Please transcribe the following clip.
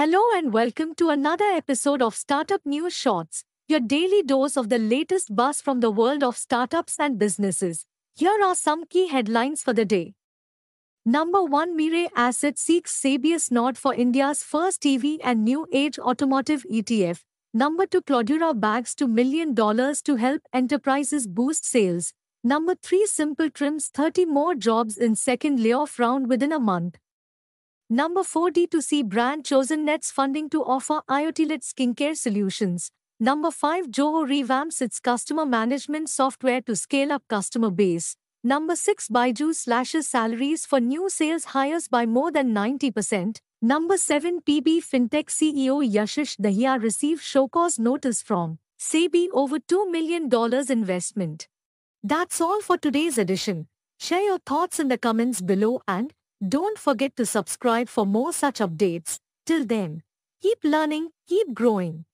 Hello and welcome to another episode of Startup News Shorts, your daily dose of the latest buzz from the world of startups and businesses. Here are some key headlines for the day. Number 1 Mirae Asset seeks Sabius nod for India's first EV and new age automotive ETF. Number 2 Claudura bags $2 million to help enterprises boost sales. Number 3 Simple trims 30 more jobs in second layoff round within a month. Number 4 D2C brand chosen nets funding to offer IoT-led skincare solutions. Number 5 Joho revamps its customer management software to scale up customer base. Number 6 Baiju slashes salaries for new sales hires by more than 90%. Number 7 PB FinTech CEO Yashish Dahiya received cause notice from SEBI over $2 million investment. That's all for today's edition. Share your thoughts in the comments below and don't forget to subscribe for more such updates. Till then, keep learning, keep growing.